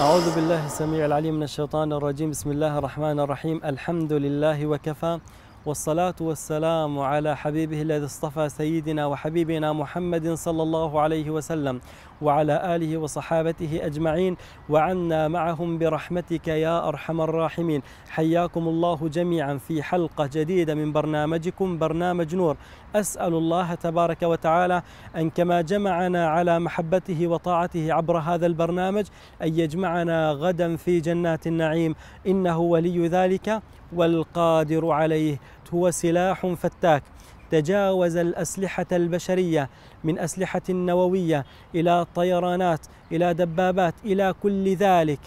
أعوذ بالله السميع العليم من الشيطان الرجيم بسم الله الرحمن الرحيم الحمد لله وكفى والصلاة والسلام على حبيبه الذي اصطفى سيدنا وحبيبنا محمد صلى الله عليه وسلم وعلى آله وصحابته أجمعين وعنا معهم برحمتك يا أرحم الراحمين حياكم الله جميعا في حلقة جديدة من برنامجكم برنامج نور أسأل الله تبارك وتعالى أن كما جمعنا على محبته وطاعته عبر هذا البرنامج أن يجمعنا غدا في جنات النعيم إنه ولي ذلك والقادر عليه هو سلاح فتاك تجاوز الأسلحة البشرية من أسلحة نووية إلى طيرانات إلى دبابات إلى كل ذلك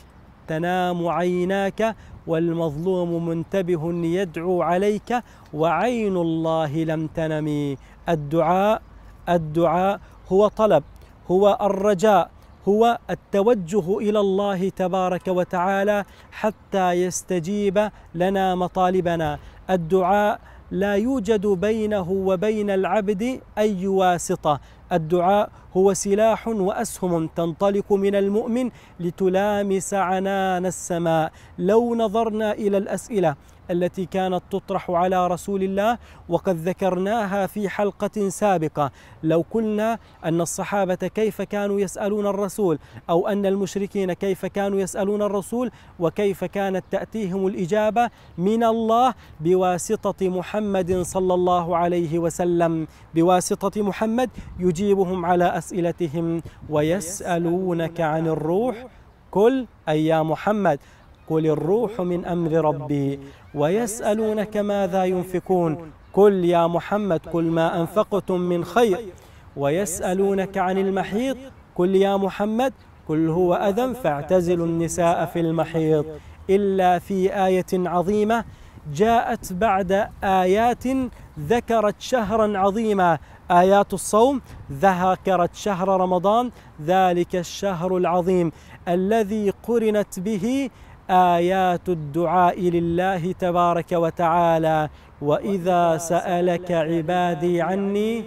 تنام عيناك والمظلوم منتبه يدعو عليك وعين الله لم تنمي الدعاء الدعاء هو طلب هو الرجاء هو التوجه الى الله تبارك وتعالى حتى يستجيب لنا مطالبنا الدعاء لا يوجد بينه وبين العبد اي واسطه الدعاء هو سلاح واسهم تنطلق من المؤمن لتلامس عنان السماء لو نظرنا الى الاسئله التي كانت تطرح على رسول الله وقد ذكرناها في حلقة سابقة لو قلنا أن الصحابة كيف كانوا يسألون الرسول أو أن المشركين كيف كانوا يسألون الرسول وكيف كانت تأتيهم الإجابة من الله بواسطة محمد صلى الله عليه وسلم بواسطة محمد يجيبهم على أسئلتهم ويسألونك عن الروح كل أي يا محمد قل الروح من أمر ربي ويسألونك ماذا ينفقون قل يا محمد قل ما أنفقتم من خير ويسألونك عن المحيط قل يا محمد قل هو أذى فاعتزلوا النساء في المحيط إلا في آية عظيمة جاءت بعد آيات ذكرت شهرا عظيما آيات الصوم ذكرت شهر رمضان ذلك الشهر العظيم الذي قرنت به آيات الدعاء لله تبارك وتعالى وإذا سألك عبادي عني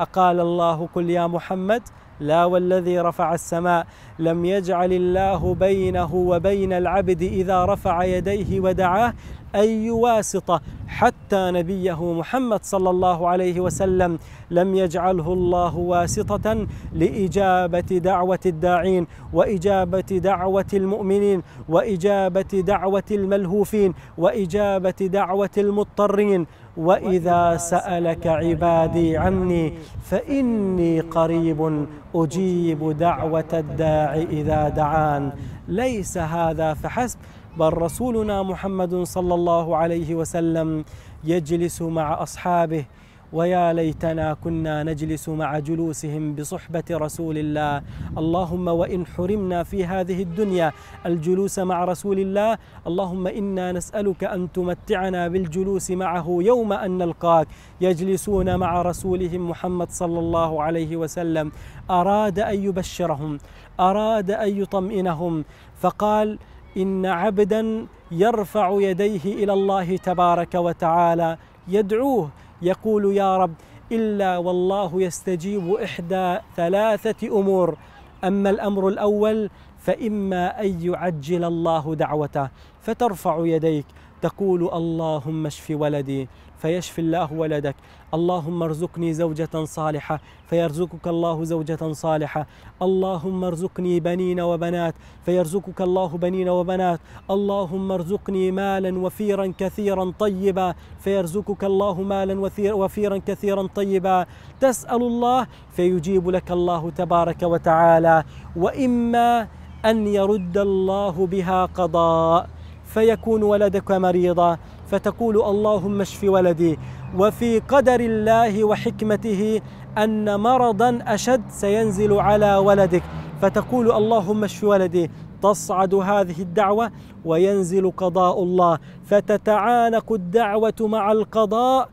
أقال الله قل يا محمد لا والذي رفع السماء لم يجعل الله بينه وبين العبد إذا رفع يديه ودعاه أي واسطة حتى نبيه محمد صلى الله عليه وسلم لم يجعله الله واسطة لإجابة دعوة الداعين وإجابة دعوة المؤمنين وإجابة دعوة الملهوفين وإجابة دعوة المضطرين وإذا سألك عبادي عني فإني قريب أجيب دعوة الداعي إذا دعان ليس هذا فحسب بل رسولنا محمد صلى الله عليه وسلم يجلس مع أصحابه ويا ليتنا كنا نجلس مع جلوسهم بصحبة رسول الله اللهم وإن حرمنا في هذه الدنيا الجلوس مع رسول الله اللهم إنا نسألك أن تمتعنا بالجلوس معه يوم أن نلقاك يجلسون مع رسولهم محمد صلى الله عليه وسلم أراد أن يبشرهم أراد أن يطمئنهم فقال إن عبدا يرفع يديه إلى الله تبارك وتعالى يدعوه يقول يا رب إلا والله يستجيب إحدى ثلاثة أمور أما الأمر الأول فإما أن يعجل الله دعوته فترفع يديك تقول اللهم اشف ولدي فيشفي الله ولدك اللهم ارزقني زوجة صالحة فيرزقك الله زوجة صالحة اللهم ارزقني بنين وبنات فيرزقك الله بنين وبنات اللهم ارزقني مالا وفيرا كثيرا طيبا فيرزقك الله مالا وفيرا كثيرا طيبا تسأل الله فيجيب لك الله تبارك وتعالى وإما أن يرد الله بها قضاء فيكون ولدك مريضا فتقول اللهم اشف ولدي وفي قدر الله وحكمته أن مرضا أشد سينزل على ولدك فتقول اللهم اشف ولدي تصعد هذه الدعوة وينزل قضاء الله فتتعانق الدعوة مع القضاء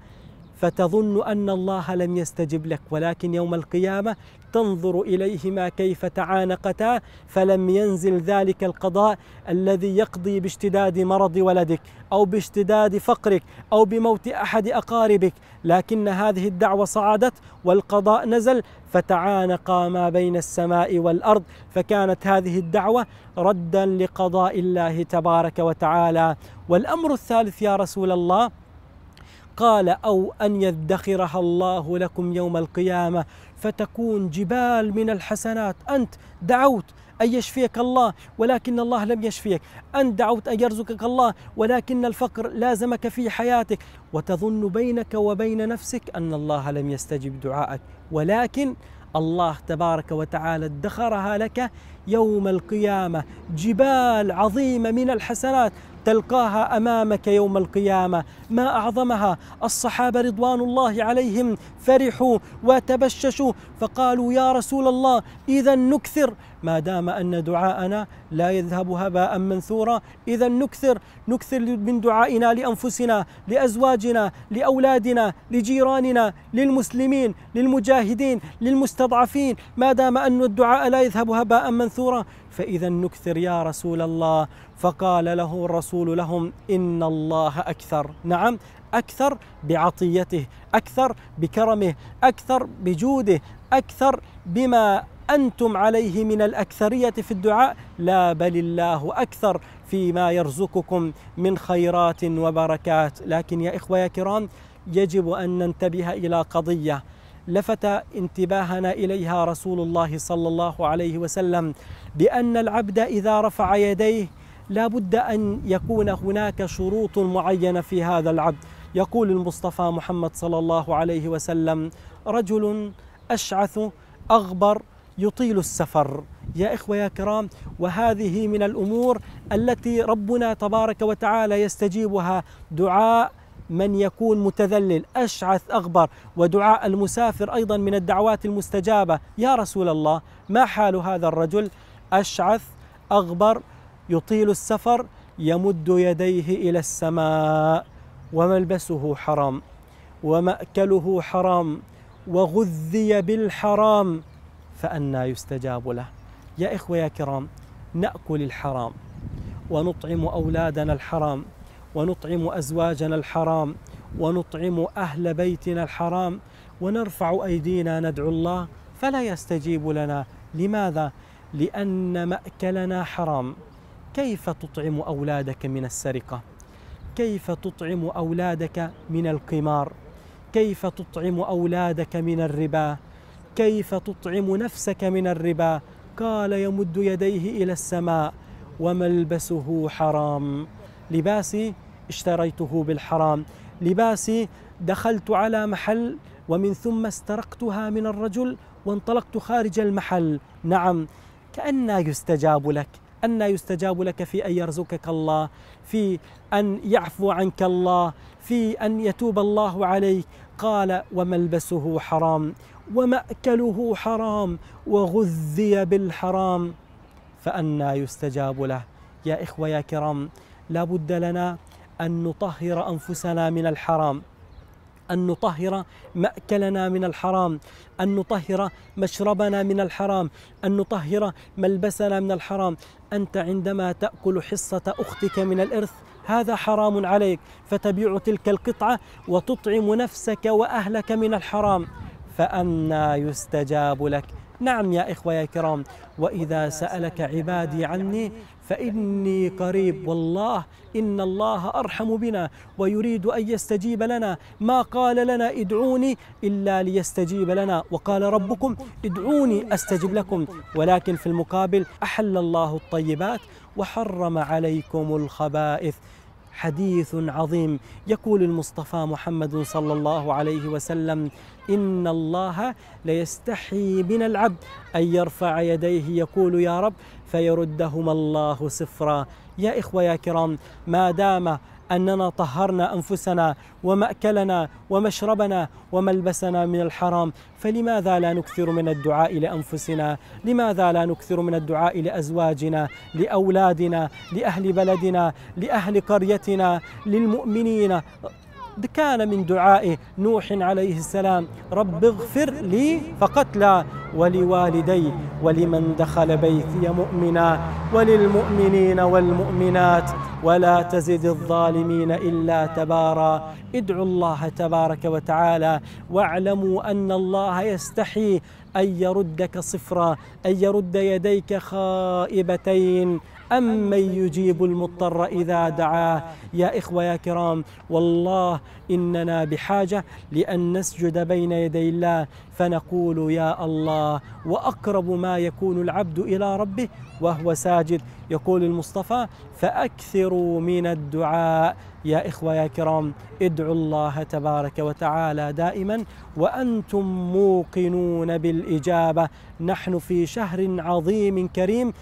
فتظن أن الله لم يستجب لك ولكن يوم القيامة تنظر إليهما كيف تعانقتا فلم ينزل ذلك القضاء الذي يقضي باشتداد مرض ولدك أو باشتداد فقرك أو بموت أحد أقاربك لكن هذه الدعوة صعدت والقضاء نزل فتعانقا ما بين السماء والأرض فكانت هذه الدعوة ردا لقضاء الله تبارك وتعالى والأمر الثالث يا رسول الله قال أو أن يدخرها الله لكم يوم القيامة فتكون جبال من الحسنات أنت دعوت أن يشفيك الله ولكن الله لم يشفيك أنت دعوت أن يرزقك الله ولكن الفقر لازمك في حياتك وتظن بينك وبين نفسك أن الله لم يستجب دعائك ولكن الله تبارك وتعالى ادخرها لك يوم القيامة جبال عظيمة من الحسنات تلقاها امامك يوم القيامه ما اعظمها الصحابه رضوان الله عليهم فرحوا وتبششوا فقالوا يا رسول الله اذا نكثر ما دام ان دعاءنا لا يذهب هباء منثورا اذا نكثر نكثر من دعائنا لانفسنا لازواجنا لاولادنا لجيراننا للمسلمين للمجاهدين للمستضعفين ما دام ان الدعاء لا يذهب هباء منثورا مأثورة فإذا نكثر يا رسول الله فقال له الرسول لهم إن الله أكثر نعم أكثر بعطيته أكثر بكرمه أكثر بجوده أكثر بما أنتم عليه من الأكثرية في الدعاء لا بل الله أكثر فيما يرزقكم من خيرات وبركات لكن يا إخوة يا كرام يجب أن ننتبه إلى قضية لفت انتباهنا اليها رسول الله صلى الله عليه وسلم بان العبد اذا رفع يديه لا بد ان يكون هناك شروط معينه في هذا العبد يقول المصطفى محمد صلى الله عليه وسلم رجل اشعث اغبر يطيل السفر يا إخوة يا كرام وهذه من الأمور التي ربنا تبارك وتعالى يستجيبها دعاء من يكون متذلل أشعث أغبر ودعاء المسافر أيضا من الدعوات المستجابة يا رسول الله ما حال هذا الرجل أشعث أغبر يطيل السفر يمد يديه إلى السماء وملبسه حرام ومأكله حرام وغذي بالحرام فأنا يستجاب له يا إخوة يا كرام نأكل الحرام ونطعم أولادنا الحرام ونطعم أزواجنا الحرام ونطعم أهل بيتنا الحرام ونرفع أيدينا ندعو الله فلا يستجيب لنا لماذا؟ لأن مأكلنا حرام كيف تطعم أولادك من السرقة؟ كيف تطعم أولادك من القمار؟ كيف تطعم أولادك من الربا؟ كيف تطعم نفسك من الربا؟ قال يمد يديه إلى السماء وملبسه حرام لباسي اشتريته بالحرام لباسي دخلت على محل ومن ثم استرقتها من الرجل وانطلقت خارج المحل نعم كأن يستجاب لك أن يستجاب لك في أن يرزقك الله في أن يعفو عنك الله في أن يتوب الله عليك قال وملبسه حرام ومأكله حرام وغذي بالحرام فأنا يستجاب له يا إخوة يا كرام لا بد لنا أن نطهر أنفسنا من الحرام أن نطهر مأكلنا من الحرام أن نطهر مشربنا من الحرام أن نطهر ملبسنا من الحرام أنت عندما تأكل حصة أختك من الإرث هذا حرام عليك فتبيع تلك القطعة وتطعم نفسك وأهلك من الحرام فأنا يستجاب لك نعم يا إخوة يا كرام وإذا سألك عبادي عني فإني قريب والله إن الله أرحم بنا ويريد أن يستجيب لنا ما قال لنا ادعوني إلا ليستجيب لنا وقال ربكم ادعوني أستجب لكم ولكن في المقابل أحل الله الطيبات وحرم عليكم الخبائث حديث عظيم يقول المصطفى محمد صلى الله عليه وسلم إن الله ليستحي من العبد أن يرفع يديه يقول يا رب فيردهما الله صفرا يا إخوة يا كرام ما دام أننا طهرنا أنفسنا ومأكلنا ومشربنا وملبسنا من الحرام فلماذا لا نكثر من الدعاء لأنفسنا لماذا لا نكثر من الدعاء لأزواجنا لأولادنا لأهل بلدنا لأهل قريتنا للمؤمنين كان من دعاء نوح عليه السلام رب اغفر لي فقتلى ولوالدي ولمن دخل بيتي مؤمنا وللمؤمنين والمؤمنات ولا تزد الظالمين إلا تبارا ادعوا الله تبارك وتعالى واعلموا أن الله يستحي أن يردك صفرا أن يرد يديك خائبتين أمن يجيب المضطر إذا دعاه يا إخوة يا كرام والله إننا بحاجة لأن نسجد بين يدي الله فنقول يا الله وأقرب ما يكون العبد إلى ربه وهو ساجد يقول المصطفى فأكثروا من الدعاء يا إخوة يا كرام ادعوا الله تبارك وتعالى دائما وأنتم موقنون بالإجابة نحن في شهر عظيم كريم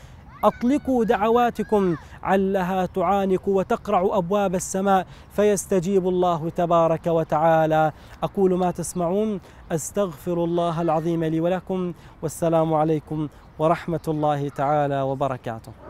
أطلقوا دعواتكم علها تعانق وتقرع أبواب السماء فيستجيب الله تبارك وتعالى أقول ما تسمعون أستغفر الله العظيم لي ولكم والسلام عليكم ورحمة الله تعالى وبركاته